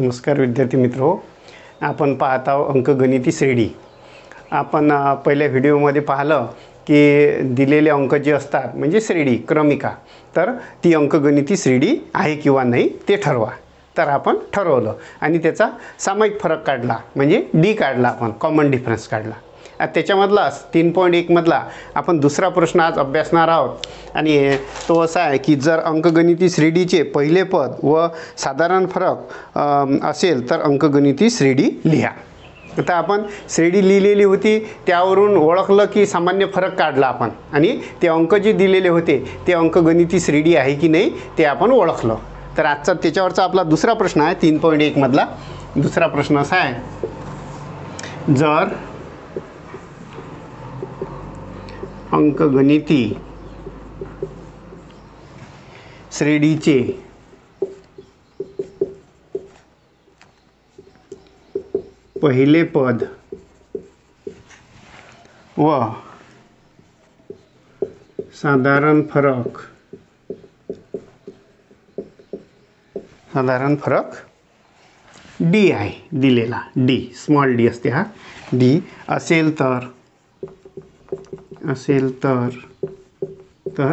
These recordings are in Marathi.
नमस्कार विद्यार्थी मित्र हो आपण पाहत आहोत अंकगणिती श्रेणी आपण पहिल्या व्हिडिओमध्ये पाहिलं की दिलेले अंक जे असतात म्हणजे श्रेणी क्रमिका तर ती अंकगणिती श्रेणी आहे किंवा नाही ते ठरवा तर आपण ठरवलं आणि त्याचा सामायिक फरक काढला म्हणजे डी काढला आपण कॉमन डिफरन्स काढला त्याच्यामधलाच तीन पॉईंट एकमधला आपण दुसरा प्रश्न आज अभ्यासणार आहोत आणि तो असा आहे की जर अंकगणिती श्रेणीचे पहिले पद व साधारण फरक असेल तर अंकगणिती श्रेणी लिहा आता आपण श्रेणी लिहिलेली होती त्यावरून ओळखलं की सामान्य फरक काढला आपण आणि ते अंक जे दिलेले होते ते अंकगणिती श्रेणी आहे की नाही ते आपण ओळखलं तर आजचा त्याच्यावरचा आपला दुसरा प्रश्न आहे तीन पॉईंट एकमधला दुसरा प्रश्न असा आहे जर अंकगणिती श्रेणीचे पहिले पद व साधारण फरक साधारण फरक डी आहे दिलेला डी स्मॉल डी असते हा डी असेल तर असेल तर तर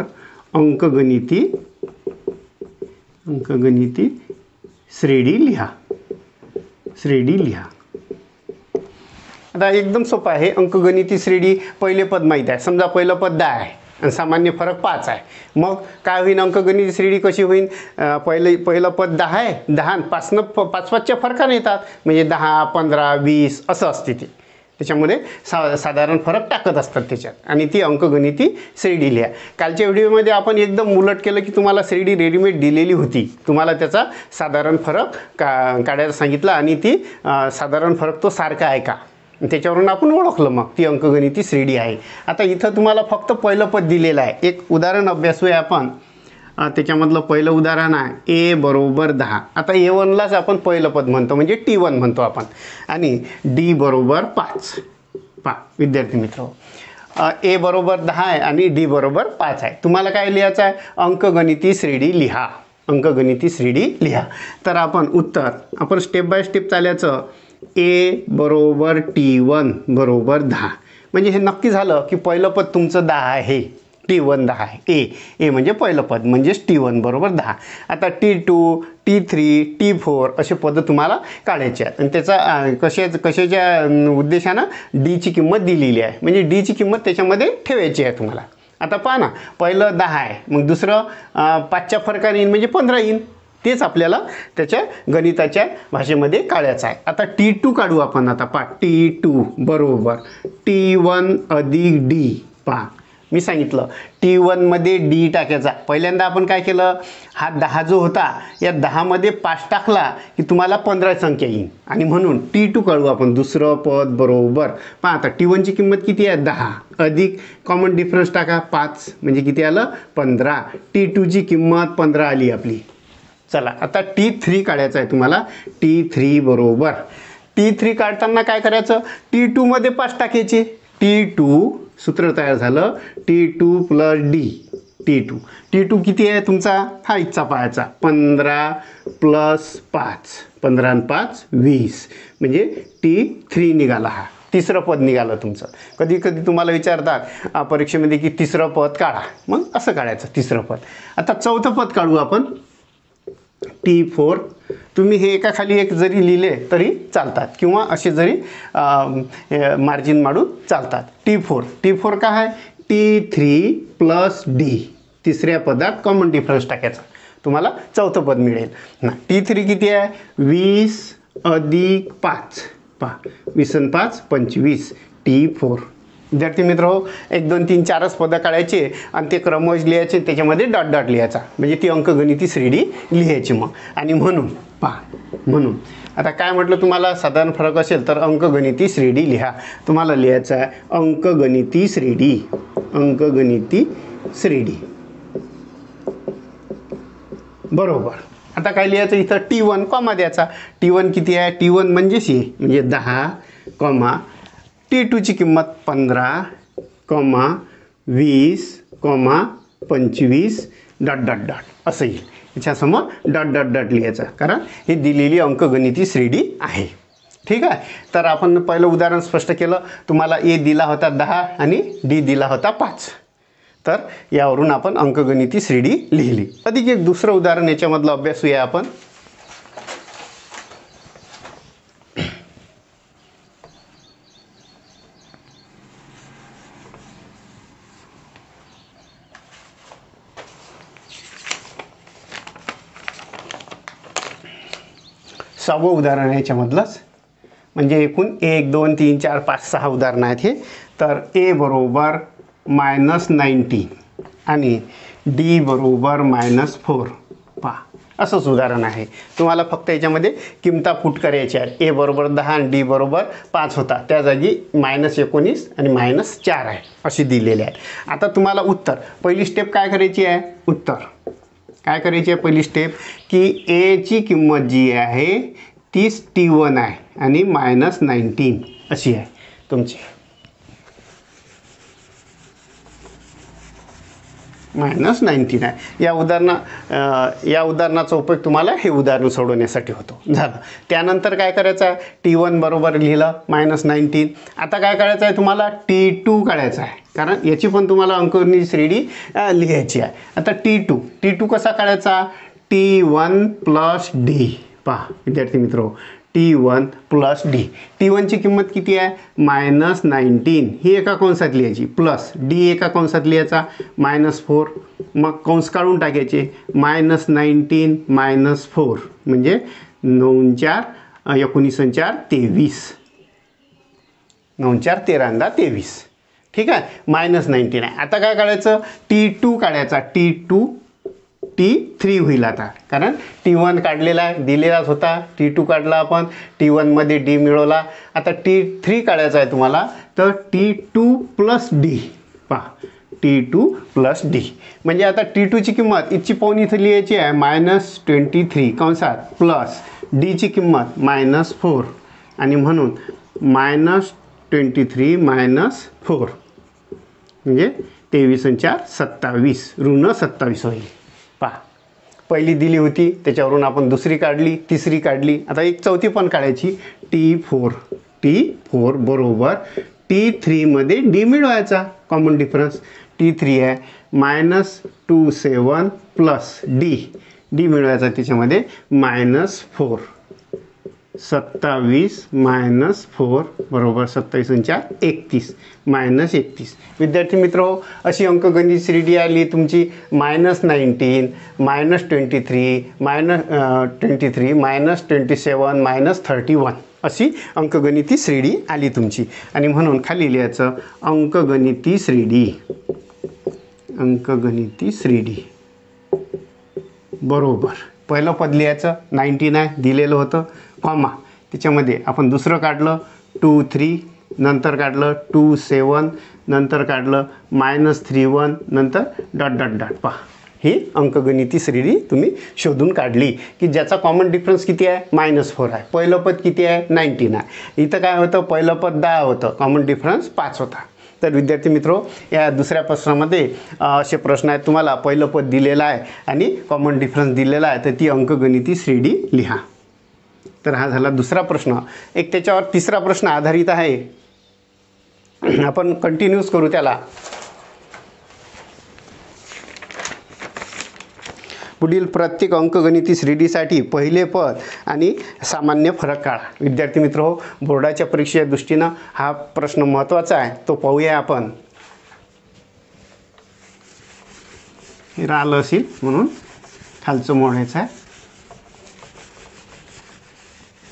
अंकगणिती अंकगणिती श्रेणी लिहा श्रेणी लिहा आता एकदम सोपं आहे अंकगणिती श्रेणी पहिले पद माहीत आहे समजा पहिलं पद दहा आहे आणि सामान्य फरक पाच आहे मग काय होईन अंकगणिती श्रेणी कशी होईन पहिले पहिलं पद दहा आहे दहा पाचनं प पाच पाचच्या फरकाने येतात म्हणजे दहा पंधरा वीस असं असते ते त्याच्यामध्ये सा साधारण फरक टाकत असतात त्याच्यात आणि ती अंकगणिती श्रेडी लिहा कालच्या व्हिडिओमध्ये आपण एकदम उलट केलं की तुम्हाला श्रेडी रेडीमेड दिलेली होती तुम्हाला त्याचा साधारण फरक का काढायला सांगितला आणि ती साधारण फरक तो सारखा आहे का त्याच्यावरून आपण ओळखलं मग ती अंकगणिती श्रेडी आहे आता इथं तुम्हाला फक्त पहिलं पद दिलेलं आहे एक उदाहरण अभ्यासूया आपण त्याच्यामधलं पहिलं उदाहरण आहे ए बरोबर दहा आता ए वनलाच आपण पहिलं पद म्हणतो म्हणजे टी वन म्हणतो आपण आणि डी बरोबर पाच पा विद्यार्थी मित्र ए बरोबर दहा आहे आणि डी बरोबर पाच आहे तुम्हाला काय लिहायचं आहे अंकगणिती श्रेणी लिहा अंकगणिती श्रेणी लिहा तर आपण उत्तर आपण स्टेप बाय स्टेप चालायचं ए बरोबर टी वन बरोबर दहा म्हणजे हे नक्की झालं की पहिलं पद तुमचं दहा आहे टी वन दहा ए ए म्हणजे पहिलं पद म्हणजेच टी वन बरोबर दहा आता T two T three T four असे पदं तुम्हाला काढायचे आहेत आणि त्याचा कशा कशाच्या उद्देशानं डीची किंमत दिलेली आहे म्हणजे डीची किंमत त्याच्यामध्ये ठेवायची आहे तुम्हाला आता पहा ना पहिलं दहा आहे मग दुसरं पाचच्या फरकाने येईन म्हणजे पंधरा येईन तेच आपल्याला त्याच्या गणिताच्या भाषेमध्ये काढायचं आहे आता टी टू काढू आपण आता पहा टी टू बरोबर टी वन अधिक डी पहा मी सांगितलं टी वनमध्ये डी टाकायचा पहिल्यांदा आपण काय केलं हा दहा जो होता या दहामध्ये पाच टाकला की तुम्हाला पंधरा संख्या येईल आणि म्हणून टी टू काढू आपण दुसरं पद बरोबर पहा आता टी वनची किंमत किती आहे दहा अधिक कॉमन डिफरन्स टाका पाच म्हणजे किती आलं पंधरा टी टूची किंमत पंधरा आली आपली चला आता टी थ्री काढायचा आहे तुम्हाला टी थ्री बरोबर टी थ्री काढताना काय करायचं टी टूमध्ये पाच टाकायचे टी टू सूत्र तयार झालं T two plus D T two T two किती आहे तुमचा हा इच्छा पायाचा पंधरा प्लस पाच पंधरा आणि पाच वीस म्हणजे टी थ्री निघाला हा तिसरं पद निघालं तुमचं कधी कधी तुम्हाला विचारतात परीक्षेमध्ये की तिसरं पद काढा मग असं काढायचं तिसरं पद आता चौथं पद काढू आपण टी फोर तुम्ही हे एका खाली एक जरी लिहिले तरी चालतात किंवा असे जरी मार्जिन माडून चालतात टी फोर टी फोर का आहे टी थ्री प्लस डी तिसऱ्या पदात कॉमन डिफरन्स टाकायचा तुम्हाला चौथं पद मिळेल ना टी थ्री किती आहे वीस अधिक पाच पा वीसन पाच पंचवीस टी फोर विद्यार्थी मित्र हो एक दोन तीन चारच पदं काढायचे आणि ते क्रमश लिहायचे त्याच्यामध्ये डॉट डॉट लिहायचा म्हणजे ती अंकगणिती श्रेणी लिहायची मग आणि म्हणून पहा म्हणून आता काय म्हटलं तुम्हाला साधारण फरक असेल तर अंकगणिती श्रेणी लिहा तुम्हाला लिहायचं आहे अंकगणिती श्रेणी अंकगणिती श्रेणी बरोबर आता काय लिहायचं इथं टी वन कॉमा द्यायचा टी वन किती आहे टी वन म्हणजे सी म्हणजे दहा कॉमा टी टूची किंमत पंधरा कॉमा वीस कॉमा पंचवीस डॉट डॉट डॉट असं येईल याच्यासमोर डॉट डॉट डॉट लिहायचं कारण ही दिलेली अंकगणिती श्रेणी आहे ठीक आहे तर आपण पहिलं उदाहरण स्पष्ट केलं तुम्हाला ए दिला होता दहा आणि डी दिला होता पाच तर यावरून आपण अंकगणिती श्रेणी लिहिली अधिक एक दुसरं उदाहरण याच्यामधलं अभ्यासूया आपण सहावं उदाहरण आहे याच्यामधलंच म्हणजे एकूण एक दोन तीन चार पाच सहा उदाहरणं आहेत हे तर ए बरोबर मायनस नाईन्टी आणि डी बरोबर मायनस फोर पा असंच उदाहरण आहे तुम्हाला फक्त याच्यामध्ये किमता फूट करायची आहेत ए बरोबर दहा आणि डी बरोबर पाच होता त्या जागी मायनस एकोणीस आणि मायनस चार आहे अशी दिलेली आहे आता तुम्हाला उत्तर पहिली स्टेप काय करायची आहे उत्तर काय करायची आहे पहिली स्टेप की एची किंमत जी आहे तीस टी वन आहे आणि मायनस नाईन्टीन अशी आहे तुमची मायनस नाईन्टी नाईन या उदाहरण या उदाहरणाचा उपयोग तुम्हाला हे उदाहरण सोडवण्यासाठी होतो झालं त्यानंतर काय करायचं आहे टी वन बरोबर लिहिलं मायनस नाईन्टीन आता काय करायचं आहे तुम्हाला टी टू काढायचं आहे कारण याची पण तुम्हाला अंकुरणी श्रेणी लिहायची आहे आता टी टू टी टू कसा काढायचा टी वन प्लस डी पहा विद्यार्थी मित्रो T one plus D T वनची किंमत किती आहे मायनस नाईन्टीन ही एका कंसात लिहायची प्लस डी एका कंसात लिहायचा मायनस फोर मग कंस काढून टाकायचे मायनस नाईन्टीन मायनस फोर म्हणजे नऊ चार एकोणीस चार तेवीस नऊ चार तेरांदा तेवीस ठीक आहे मायनस नाईन्टीन आहे आता काय काढायचं टी टू काढायचा टी टू टी थ्री होईल आता कारण टी वन काढलेला आहे दिलेलाच होता टी टू काढला आपण टी वनमध्ये डी मिळवला आता टी थ्री काढायचा आहे तुम्हाला तर टी टू प्लस डी पहा टी टू प्लस डी म्हणजे आता टी टूची किंमत इथची पाहून इथं लिहायची आहे मायनस ट्वेंटी थ्री कंसात प्लस डीची किंमत मायनस फोर आणि म्हणून minus twenty three minus four म्हणजे तेवीस चार सत्तावीस ऋण सत्तावीस होईल पहा पहिली दिली होती त्याच्यावरून आपण दुसरी काढली तिसरी काढली आता एक चौथी पण काढायची टी फोर टी फोर बरोबर टी थ्रीमध्ये डी मिळवायचा कॉमन डिफरन्स टी थ्री आहे minus two seven plus D D मिळवायचा त्याच्यामध्ये मायनस फोर सत्तावीस मायनस फोर बरोबर सत्तावीस चार एकतीस मायनस एकतीस विद्यार्थी मित्रो अशी अंकगणित श्रीडी आली तुमची minus nineteen minus twenty three minus twenty three minus twenty seven minus thirty one अशी अंकगणिती श्रीडी आली तुमची आणि म्हणून खाली लिहायचं अंकगणिती श्रीडी अंकगणिती श्रीडी बरोबर पहिलं पद लिहायचं नाईन्टीन आहे दिलेलं होतं कॉमा त्याच्यामध्ये आपण दुसरं काढलं टू थ्री नंतर काढलं टू सेवन नंतर काढलं मायनस थ्री वन नंतर डॉट डॉट डॉट पहा ही अंकगणिती श्रेणी तुम्ही शोधून काढली की ज्याचा कॉमन डिफरन्स किती आहे मायनस फोर आहे पहिलं पद किती आहे नाईन्टीन आहे इथं काय होतं पहिलं पद दहा होतं कॉमन डिफरन्स पाच होता तर विद्यार्थी मित्रो या दुसऱ्या प्रश्नामध्ये असे प्रश्न आहेत तुम्हाला पहिलं पद दिलेलं आहे आणि कॉमन डिफरन्स दिलेला आहे तर ती अंकगणिती श्रेणी लिहा तर हा झाला दुसरा प्रश्न एक त्याच्यावर तिसरा प्रश्न आधारित आहे आपण कंटिन्यूस करू त्याला पुढील प्रत्येक अंकगणिती श्रीडीसाठी पहिले पद आणि सामान्य फरक काढा विद्यार्थी मित्र हो बोर्डाच्या परीक्षेच्या दृष्टीनं हा प्रश्न महत्त्वाचा आहे तो पाहूया आपण आलं असेल म्हणून खालचं मोडायचं आहे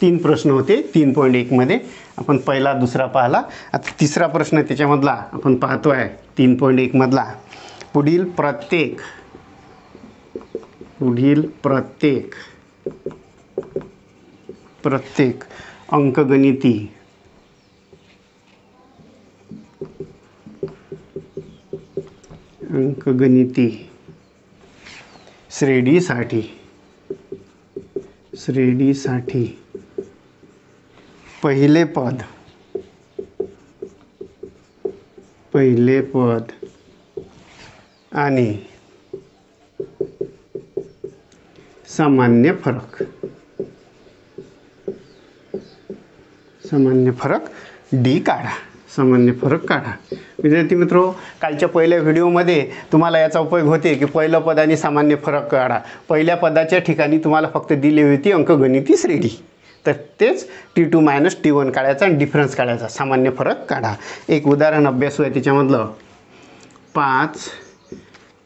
तीन प्रश्न होते तीन पॉईंट एकमध्ये आपण पहिला दुसरा पाहिला आता तिसरा प्रश्न त्याच्यामधला आपण पाहतो आहे तीन पॉईंट एकमधला पुढील प्रत्येक पुढील प्रत्येक प्रत्येक अंकगणिती अंकगणिती श्रेणीसाठी श्रेणीसाठी पहिले पद पहिले पद आणि सामान्य फरक सामान्य फरक डी काढा सामान्य फरक काढा विद्यार्थी मित्रो कालच्या पहिल्या व्हिडिओमध्ये तुम्हाला याचा उपयोग होते की पहिलं पद आणि सामान्य फरक काढा पहिल्या पदाच्या ठिकाणी तुम्हाला फक्त दिली होती अंकगणिती श्रेणी तर तेच T two minus T one काढायचा आणि डिफरन्स काढायचा सामान्य फरक काढा एक उदाहरण अभ्यास आहे त्याच्यामधलं पाच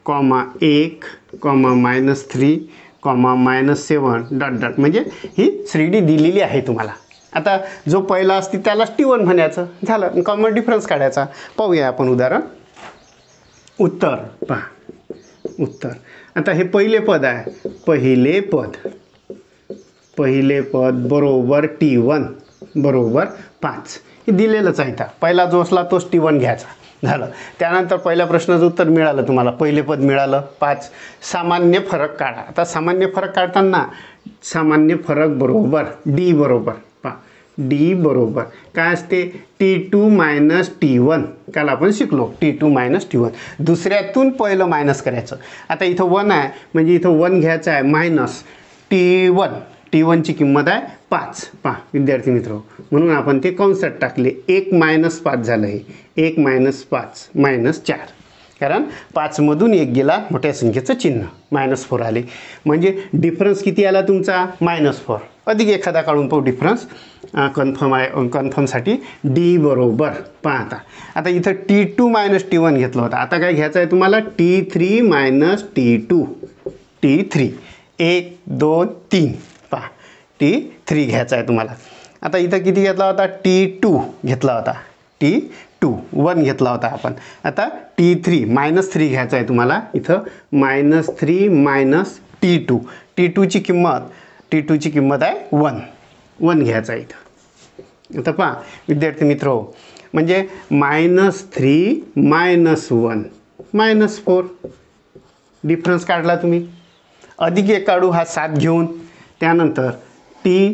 कॉमा एक comma minus three comma minus seven dot dot म्हणजे ही थ्री डी दिलेली आहे तुम्हाला आता जो पहिला असते त्यालाच टी वन म्हणायचं झालं कॉमन डिफरन्स काढायचा पाहूया आपण उदाहरण उत्तर पहा उत्तर आता हे पहिले पद आहे पहिले पद पहिले पद बरोबर टी वन बरोबर पाच हे दिलेलंच आहे पहिला जो असला तोच टी वन घ्यायचा झालं त्यानंतर पहिल्या प्रश्नाचं उत्तर मिळालं तुम्हाला पहिले पद मिळालं पाच सामान्य फरक काढा आता सामान्य फरक काढताना सामान्य फरक बरोबर डी बरोबर पा डी बरोबर काय असते T two minus T one काल आपण शिकलो T two minus T one दुसऱ्यातून पहिलं मायनस करायचं आता इथं वन आहे म्हणजे इथं वन घ्यायचं आहे मायनस टी वन टी वनची किंमत आहे पाच पहा विद्यार्थी मित्र म्हणून आपण ते कॉन्सेप्ट टाकले एक मायनस पाच झालं आहे एक मायनस पाच मायनस चार कारण पाचमधून एक गेला मोठ्या संख्येचं चिन्ह मायनस फोर आले म्हणजे डिफरन्स किती आला तुमचा मायनस फोर अधिक एखादा काढून पाहू डिफरन्स कन्फर्म आहे कन्फर्मसाठी डी बरोबर पहा आता आता इथं T two minus T one घेतलं होतं आता काय घ्यायचं आहे तुम्हाला T three minus T two T three एक दोन तीन टी थ्री घ्यायचा आहे तुम्हाला आता इथं किती घेतला होता टी टू घेतला होता टी टू वन घेतला होता आपण आता टी थ्री मायनस थ्री घ्यायचा आहे तुम्हाला इथं minus three minus T two T टूची किंमत टी टूची किंमत आहे वन वन घ्यायचा आहे इथं आता पहा विद्यार्थी मित्र म्हणजे minus three minus one minus four difference काढला तुम्ही अधिक एक काढू हा सात घेऊन त्यानंतर टी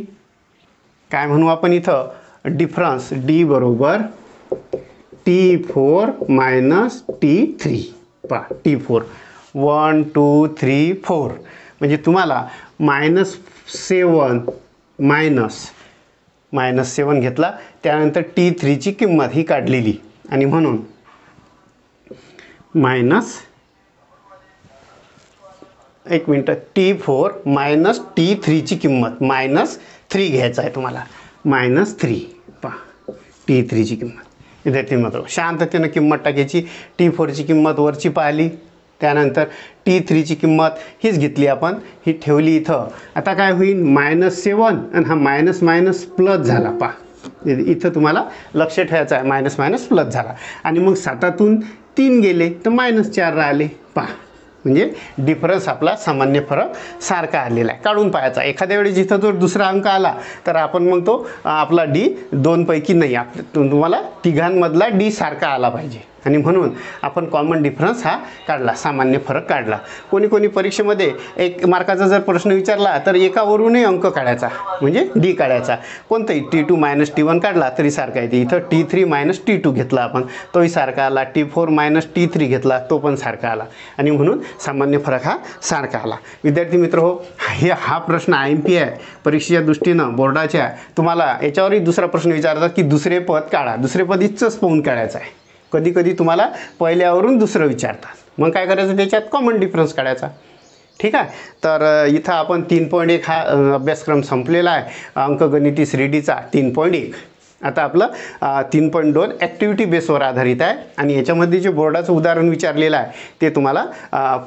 काय म्हणू आपण इथं डिफरन्स डी बरोबर T four minus T three पा T four one two three four म्हणजे तुम्हाला minus seven minus minus seven घेतला त्यानंतर टी थ्रीची किंमत ही काढलेली आणि म्हणून मायनस एक मिनटं टी फोर मायनस टी थ्रीची किंमत मायनस थ्री घ्यायचं आहे तुम्हाला मायनस थ्री पहा टी थ्रीची किंमत विद्यार्थी मात्र शांततेनं किंमत टाकायची टी फोरची किंमत वरची पाहिली त्यानंतर टी थ्रीची किंमत हीच घेतली आपण ही ठेवली इथं आता काय होईल मायनस सेवन आणि हा मायनस मायनस प्लस झाला पहा इथं तुम्हाला लक्ष ठेवायचं आहे मायनस मायनस प्लस झाला आणि मग सातातून तीन गेले तर मायनस चार राहिले पहा म्हणजे डिफरन्स आपला सामान्य फरक सारखा आलेला आहे काढून पाहायचा एखाद्या वेळी जिथं जर दुसरा अंक आला तर आपण मग तो आपला डी दोनपैकी नाही आप तुम्हाला तिघांमधला डी सारखा आला पाहिजे आणि म्हणून आपण कॉमन डिफरन्स हा काढला सामान्य फरक काढला कोणी कोणी परीक्षेमध्ये एक मार्काचा जर प्रश्न विचारला तर एकावरूनही अंक काढायचा म्हणजे डी काढायचा कोणताही T two minus T one काढला तरी सारखा येते इथं T three minus T two घेतला आपण तोही सारखा आला T four minus T three घेतला तो पण सारखा आला आणि म्हणून सामान्य फरक हा सारखा आला विद्यार्थी मित्र हो हे हा प्रश्न आय एम पी आहे परीक्षेच्या दृष्टीनं बोर्डाच्या तुम्हाला याच्यावरही दुसरा प्रश्न विचारतात की दुसरे पद काढा दुसरे पद इच्छच पाहून काढायचं आहे कधी कधी तुम्हाला पहिल्यावरून दुसरं विचारतात मग काय करायचं त्याच्यात कॉमन डिफरन्स काढायचा ठीक आहे तर इथं आपण तीन पॉईंट एक हा अभ्यासक्रम संपलेला आहे अंकगणिती श्रेडीचा तीन पॉईंट एक आता आपलं तीन पॉईंट दोन ॲक्टिव्हिटी बेसवर आधारित आहे आणि याच्यामध्ये जे बोर्डाचं उदाहरण विचारलेलं आहे ते तुम्हाला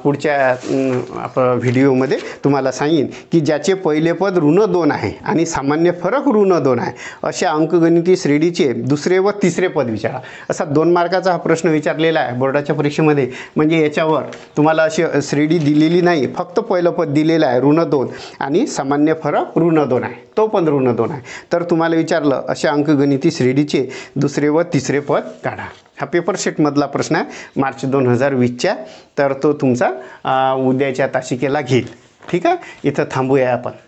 पुढच्या व्हिडिओमध्ये तुम्हाला सांगेन की ज्याचे पहिले पद ऋण दोन आहे आणि सामान्य फरक ऋण दोन आहे अशा अंकगणिती श्रेणीचे दुसरे व तिसरे पद विचारा असा दोन मार्काचा हा प्रश्न विचारलेला आहे बोर्डाच्या परीक्षेमध्ये म्हणजे याच्यावर तुम्हाला अशी श्रेणी दिलेली नाही फक्त पहिलं पद दिलेलं आहे ऋण दोन आणि सामान्य फरक ऋण दोन आहे तो पण ऋण दोन आहे तर तुम्हाला विचारलं अशा अंकगणित गणिती श्रेणीचे दुसरे व तिसरे पद काढा हा पेपर मधला प्रश्न आहे मार्च दोन हजार वीसच्या तर तो तुमचा उद्याच्या ताशिकेला घेईल ठीक आहे इथं थांबूया आपण